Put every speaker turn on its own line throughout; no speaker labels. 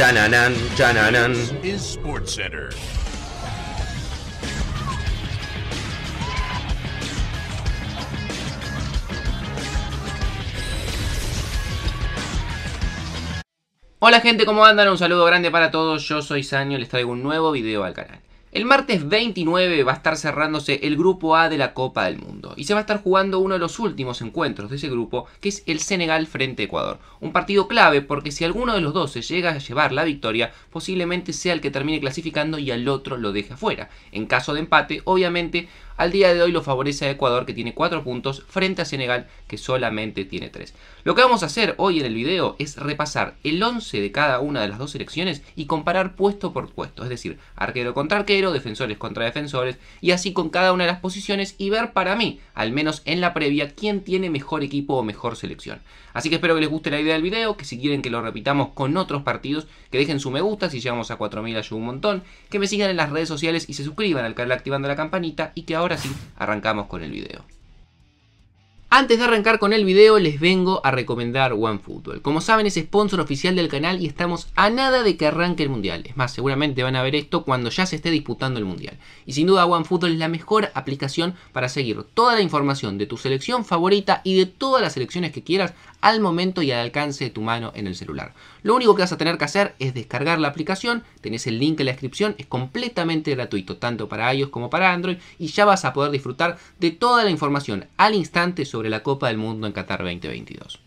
Chananan, Hola gente, ¿cómo andan? Un saludo grande para todos, yo soy Sanyo, les traigo un nuevo video al canal. El martes 29 va a estar cerrándose el grupo A de la Copa del Mundo y se va a estar jugando uno de los últimos encuentros de ese grupo, que es el Senegal frente a Ecuador. Un partido clave porque si alguno de los dos se llega a llevar la victoria, posiblemente sea el que termine clasificando y al otro lo deje afuera. En caso de empate, obviamente al día de hoy lo favorece a Ecuador que tiene 4 puntos frente a Senegal que solamente tiene 3. Lo que vamos a hacer hoy en el video es repasar el 11 de cada una de las dos selecciones y comparar puesto por puesto, es decir, arquero contra arquero, defensores contra defensores y así con cada una de las posiciones y ver para mí, al menos en la previa, quién tiene mejor equipo o mejor selección. Así que espero que les guste la idea del video, que si quieren que lo repitamos con otros partidos, que dejen su me gusta, si llegamos a 4000 ayuda un montón, que me sigan en las redes sociales y se suscriban al canal activando la campanita y que ahora ahora sí, arrancamos con el video. Antes de arrancar con el video les vengo a recomendar OneFootball. Como saben es sponsor oficial del canal y estamos a nada de que arranque el mundial. Es más, seguramente van a ver esto cuando ya se esté disputando el mundial. Y sin duda OneFootball es la mejor aplicación para seguir toda la información de tu selección favorita y de todas las selecciones que quieras al momento y al alcance de tu mano en el celular. Lo único que vas a tener que hacer es descargar la aplicación, tenés el link en la descripción, es completamente gratuito tanto para iOS como para Android y ya vas a poder disfrutar de toda la información al instante sobre la Copa del Mundo en Qatar 2022.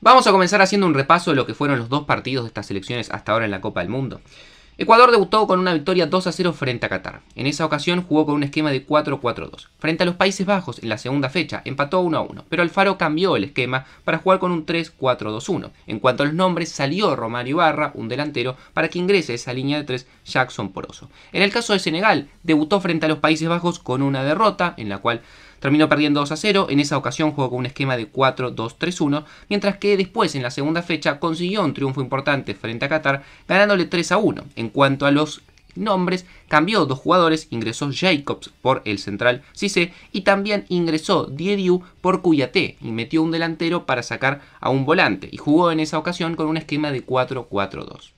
Vamos a comenzar haciendo un repaso de lo que fueron los dos partidos de estas selecciones hasta ahora en la Copa del Mundo. Ecuador debutó con una victoria 2 a 0 frente a Qatar. En esa ocasión jugó con un esquema de 4-4-2. Frente a los Países Bajos en la segunda fecha empató 1 a 1, pero Alfaro cambió el esquema para jugar con un 3-4-2-1. En cuanto a los nombres, salió Romario Barra, un delantero, para que ingrese a esa línea de 3 Jackson Poroso. En el caso de Senegal, debutó frente a los Países Bajos con una derrota en la cual Terminó perdiendo 2 a 0, en esa ocasión jugó con un esquema de 4-2-3-1, mientras que después en la segunda fecha consiguió un triunfo importante frente a Qatar, ganándole 3 a 1. En cuanto a los nombres, cambió dos jugadores, ingresó Jacobs por el central Cisse y también ingresó Diediu por Cuyate y metió un delantero para sacar a un volante y jugó en esa ocasión con un esquema de 4-4-2.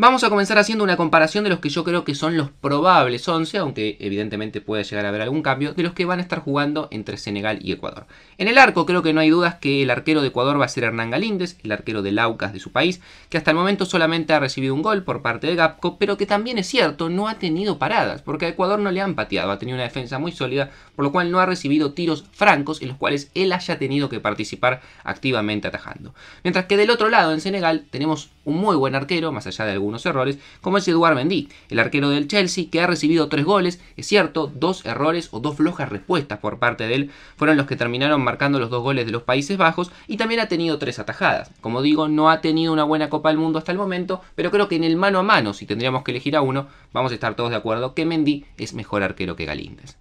Vamos a comenzar haciendo una comparación de los que yo creo que son los probables 11, aunque evidentemente puede llegar a haber algún cambio, de los que van a estar jugando entre Senegal y Ecuador. En el arco creo que no hay dudas que el arquero de Ecuador va a ser Hernán Galíndez, el arquero de laucas de su país, que hasta el momento solamente ha recibido un gol por parte de Gapco, pero que también es cierto, no ha tenido paradas, porque a Ecuador no le han pateado, ha tenido una defensa muy sólida, por lo cual no ha recibido tiros francos en los cuales él haya tenido que participar activamente atajando. Mientras que del otro lado, en Senegal, tenemos un muy buen arquero, más allá de algún algunos errores, como es Eduard Mendy, el arquero del Chelsea, que ha recibido tres goles. Es cierto, dos errores o dos flojas respuestas por parte de él fueron los que terminaron marcando los dos goles de los Países Bajos y también ha tenido tres atajadas. Como digo, no ha tenido una buena Copa del Mundo hasta el momento, pero creo que en el mano a mano, si tendríamos que elegir a uno, vamos a estar todos de acuerdo que Mendy es mejor arquero que Galíndez.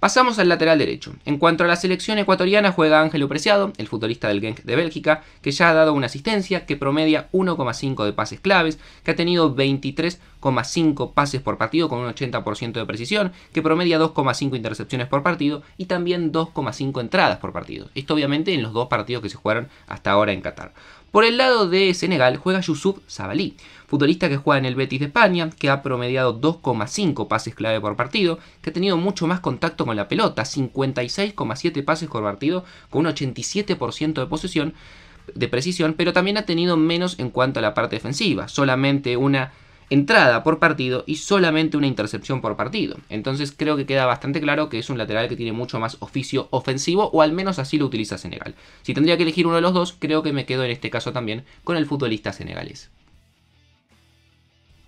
Pasamos al lateral derecho. En cuanto a la selección ecuatoriana juega Ángelo Preciado, el futbolista del Genk de Bélgica, que ya ha dado una asistencia, que promedia 1,5 de pases claves, que ha tenido 23,5 pases por partido con un 80% de precisión, que promedia 2,5 intercepciones por partido y también 2,5 entradas por partido. Esto obviamente en los dos partidos que se jugaron hasta ahora en Qatar. Por el lado de Senegal juega Yusuf Zabalí, futbolista que juega en el Betis de España, que ha promediado 2,5 pases clave por partido, que ha tenido mucho más contacto con la pelota, 56,7 pases por partido, con un 87% de posesión, de precisión, pero también ha tenido menos en cuanto a la parte defensiva, solamente una entrada por partido y solamente una intercepción por partido. Entonces creo que queda bastante claro que es un lateral que tiene mucho más oficio ofensivo o al menos así lo utiliza Senegal. Si tendría que elegir uno de los dos, creo que me quedo en este caso también con el futbolista senegalés.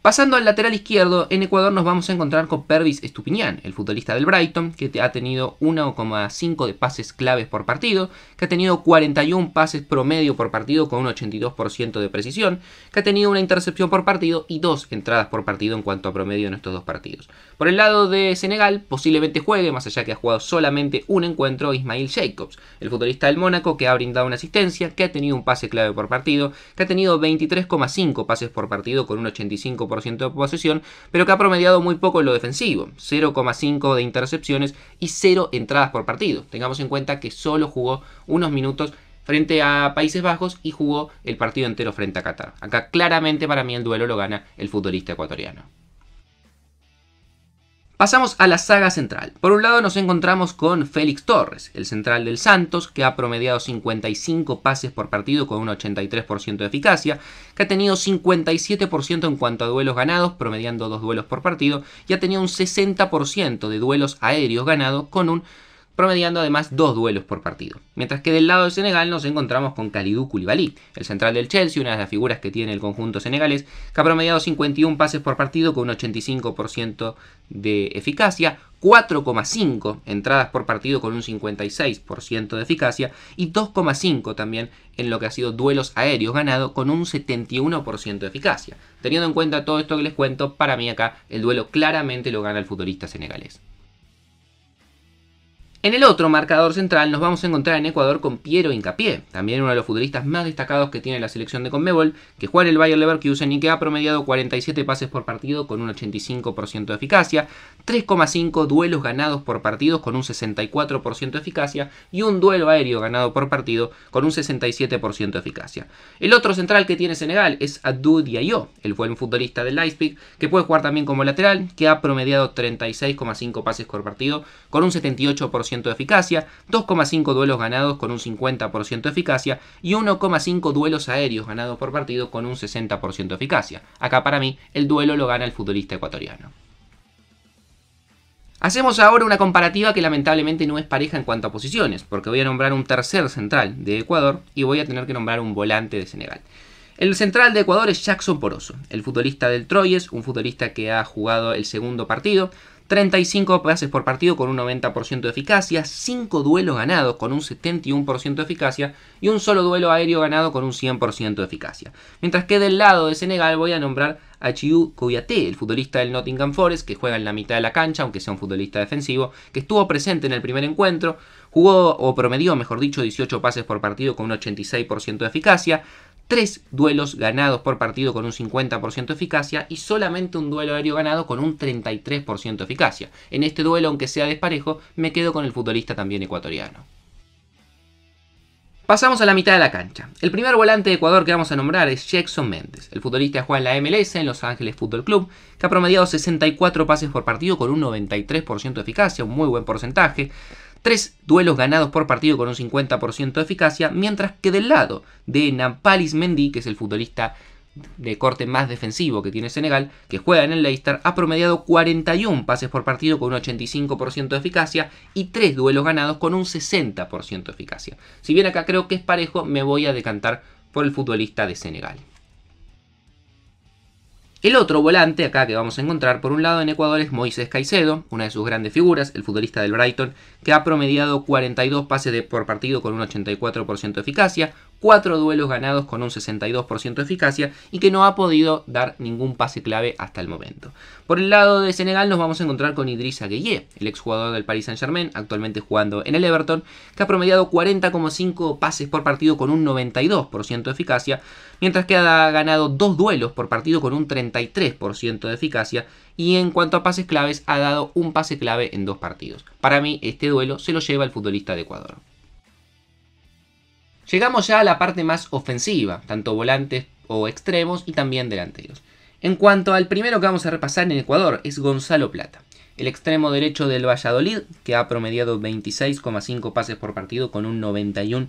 Pasando al lateral izquierdo, en Ecuador nos vamos a encontrar con Pervis Estupiñán, el futbolista del Brighton, que ha tenido 1,5 de pases claves por partido, que ha tenido 41 pases promedio por partido con un 82% de precisión, que ha tenido una intercepción por partido y dos entradas por partido en cuanto a promedio en estos dos partidos. Por el lado de Senegal, posiblemente juegue, más allá que ha jugado solamente un encuentro, Ismail Jacobs, el futbolista del Mónaco, que ha brindado una asistencia, que ha tenido un pase clave por partido, que ha tenido 23,5 pases por partido con un 85% ciento de posesión, pero que ha promediado muy poco en lo defensivo, 0,5 de intercepciones y 0 entradas por partido. Tengamos en cuenta que solo jugó unos minutos frente a Países Bajos y jugó el partido entero frente a Qatar. Acá claramente para mí el duelo lo gana el futbolista ecuatoriano. Pasamos a la saga central. Por un lado nos encontramos con Félix Torres, el central del Santos, que ha promediado 55 pases por partido con un 83% de eficacia, que ha tenido 57% en cuanto a duelos ganados, promediando dos duelos por partido, y ha tenido un 60% de duelos aéreos ganados con un promediando además dos duelos por partido. Mientras que del lado de Senegal nos encontramos con Kalidou Koulibaly, el central del Chelsea, una de las figuras que tiene el conjunto senegalés, que ha promediado 51 pases por partido con un 85% de eficacia, 4,5 entradas por partido con un 56% de eficacia y 2,5 también en lo que ha sido duelos aéreos ganado con un 71% de eficacia. Teniendo en cuenta todo esto que les cuento, para mí acá el duelo claramente lo gana el futbolista senegalés. En el otro marcador central nos vamos a encontrar en Ecuador con Piero Incapié, también uno de los futbolistas más destacados que tiene la selección de Conmebol, que juega en el Bayer Leverkusen y que ha promediado 47 pases por partido con un 85% de eficacia, 3,5 duelos ganados por partido con un 64% de eficacia y un duelo aéreo ganado por partido con un 67% de eficacia. El otro central que tiene Senegal es Abdou Diayo, el buen futbolista del Leipzig, que puede jugar también como lateral, que ha promediado 36,5 pases por partido con un 78% de eficacia, 2,5 duelos ganados con un 50% de eficacia y 1,5 duelos aéreos ganados por partido con un 60% de eficacia. Acá para mí el duelo lo gana el futbolista ecuatoriano. Hacemos ahora una comparativa que lamentablemente no es pareja en cuanto a posiciones, porque voy a nombrar un tercer central de Ecuador y voy a tener que nombrar un volante de Senegal. El central de Ecuador es Jackson Poroso, el futbolista del Troyes, un futbolista que ha jugado el segundo partido, 35 pases por partido con un 90% de eficacia, 5 duelos ganados con un 71% de eficacia y un solo duelo aéreo ganado con un 100% de eficacia. Mientras que del lado de Senegal voy a nombrar a Chiu Kouyaté, el futbolista del Nottingham Forest, que juega en la mitad de la cancha, aunque sea un futbolista defensivo, que estuvo presente en el primer encuentro, jugó o promedió, mejor dicho, 18 pases por partido con un 86% de eficacia, Tres duelos ganados por partido con un 50% de eficacia y solamente un duelo aéreo ganado con un 33% de eficacia. En este duelo, aunque sea desparejo, me quedo con el futbolista también ecuatoriano. Pasamos a la mitad de la cancha. El primer volante de Ecuador que vamos a nombrar es Jackson Méndez. El futbolista juega en la MLS, en Los Ángeles Fútbol Club, que ha promediado 64 pases por partido con un 93% de eficacia, un muy buen porcentaje. Tres duelos ganados por partido con un 50% de eficacia, mientras que del lado de Nampalis Mendy, que es el futbolista de corte más defensivo que tiene Senegal, que juega en el Leicester, ha promediado 41 pases por partido con un 85% de eficacia y tres duelos ganados con un 60% de eficacia. Si bien acá creo que es parejo, me voy a decantar por el futbolista de Senegal. El otro volante acá que vamos a encontrar por un lado en Ecuador es Moisés Caicedo, una de sus grandes figuras, el futbolista del Brighton, que ha promediado 42 pases de, por partido con un 84% de eficacia, Cuatro duelos ganados con un 62% de eficacia y que no ha podido dar ningún pase clave hasta el momento. Por el lado de Senegal nos vamos a encontrar con Idrissa Gueye, el exjugador del Paris Saint-Germain, actualmente jugando en el Everton, que ha promediado 40,5 pases por partido con un 92% de eficacia, mientras que ha ganado dos duelos por partido con un 33% de eficacia y en cuanto a pases claves ha dado un pase clave en dos partidos. Para mí este duelo se lo lleva el futbolista de Ecuador. Llegamos ya a la parte más ofensiva, tanto volantes o extremos y también delanteros. En cuanto al primero que vamos a repasar en Ecuador es Gonzalo Plata, el extremo derecho del Valladolid, que ha promediado 26,5 pases por partido con un 91%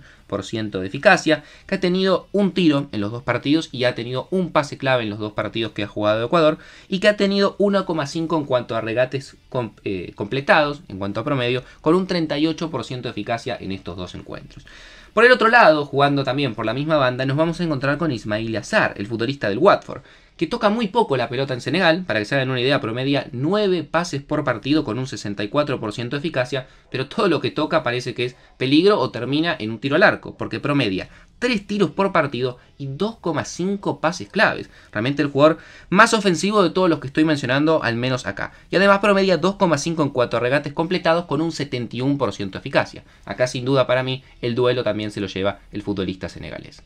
de eficacia, que ha tenido un tiro en los dos partidos y ha tenido un pase clave en los dos partidos que ha jugado Ecuador, y que ha tenido 1,5 en cuanto a regates eh, completados, en cuanto a promedio, con un 38% de eficacia en estos dos encuentros. Por el otro lado, jugando también por la misma banda, nos vamos a encontrar con Ismail Azar, el futbolista del Watford, que toca muy poco la pelota en Senegal, para que se hagan una idea, promedia 9 pases por partido con un 64% de eficacia, pero todo lo que toca parece que es peligro o termina en un tiro al arco, porque promedia 3 tiros por partido y 2,5 pases claves. Realmente el jugador más ofensivo de todos los que estoy mencionando, al menos acá. Y además promedia 2,5 en 4 regates completados con un 71% de eficacia. Acá sin duda para mí el duelo también se lo lleva el futbolista senegalés.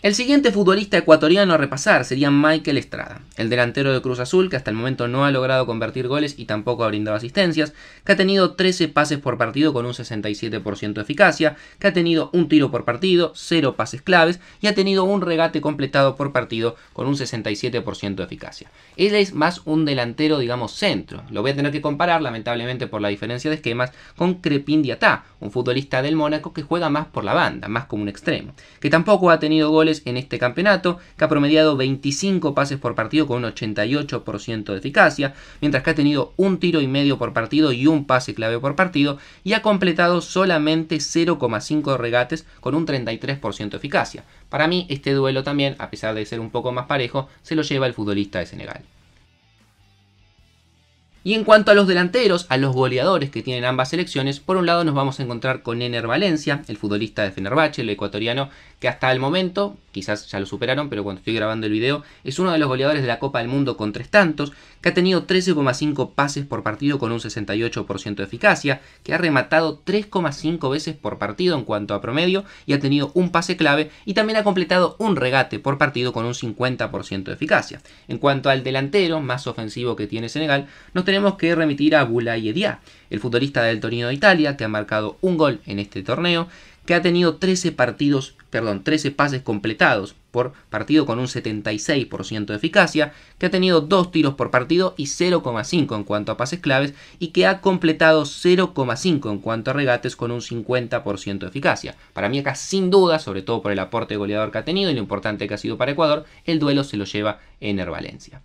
El siguiente futbolista ecuatoriano a repasar sería Michael Estrada, el delantero de Cruz Azul que hasta el momento no ha logrado convertir goles y tampoco ha brindado asistencias, que ha tenido 13 pases por partido con un 67% de eficacia, que ha tenido un tiro por partido, 0 pases claves y ha tenido un regate completado por partido con un 67% de eficacia. Él es más un delantero, digamos, centro. Lo voy a tener que comparar, lamentablemente por la diferencia de esquemas, con Crepin Diatá, un futbolista del Mónaco que juega más por la banda, más como un extremo, que tampoco ha tenido goles en este campeonato, que ha promediado 25 pases por partido con un 88% de eficacia, mientras que ha tenido un tiro y medio por partido y un pase clave por partido, y ha completado solamente 0,5 regates con un 33% de eficacia. Para mí, este duelo también, a pesar de ser un poco más parejo, se lo lleva el futbolista de Senegal. Y en cuanto a los delanteros, a los goleadores que tienen ambas selecciones, por un lado nos vamos a encontrar con Ener Valencia, el futbolista de Fenerbahce, el ecuatoriano que hasta el momento, quizás ya lo superaron, pero cuando estoy grabando el video, es uno de los goleadores de la Copa del Mundo con tres tantos, que ha tenido 13,5 pases por partido con un 68% de eficacia, que ha rematado 3,5 veces por partido en cuanto a promedio y ha tenido un pase clave y también ha completado un regate por partido con un 50% de eficacia. En cuanto al delantero más ofensivo que tiene Senegal, nos tenemos que remitir a y Dia, el futbolista del Torino de Italia que ha marcado un gol en este torneo que ha tenido 13 partidos, perdón, 13 pases completados por partido con un 76% de eficacia, que ha tenido 2 tiros por partido y 0,5 en cuanto a pases claves y que ha completado 0,5 en cuanto a regates con un 50% de eficacia. Para mí acá sin duda, sobre todo por el aporte goleador que ha tenido y lo importante que ha sido para Ecuador, el duelo se lo lleva Ener Valencia.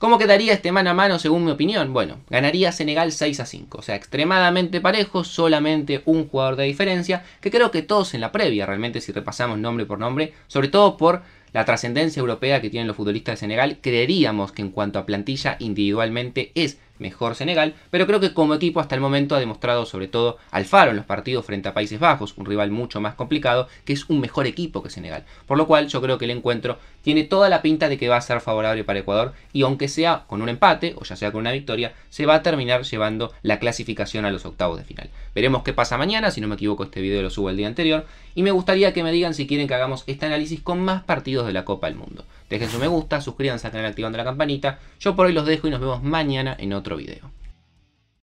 ¿Cómo quedaría este mano a mano según mi opinión? Bueno, ganaría Senegal 6 a 5, o sea, extremadamente parejo, solamente un jugador de diferencia, que creo que todos en la previa, realmente si repasamos nombre por nombre, sobre todo por la trascendencia europea que tienen los futbolistas de Senegal, creeríamos que en cuanto a plantilla individualmente es mejor Senegal, pero creo que como equipo hasta el momento ha demostrado sobre todo Alfaro en los partidos frente a Países Bajos, un rival mucho más complicado, que es un mejor equipo que Senegal. Por lo cual yo creo que el encuentro tiene toda la pinta de que va a ser favorable para Ecuador y aunque sea con un empate o ya sea con una victoria, se va a terminar llevando la clasificación a los octavos de final. Veremos qué pasa mañana, si no me equivoco este video lo subo el día anterior, y me gustaría que me digan si quieren que hagamos este análisis con más partidos de la Copa del Mundo. Dejen su me gusta, suscríbanse al canal activando la campanita. Yo por hoy los dejo y nos vemos mañana en otro video.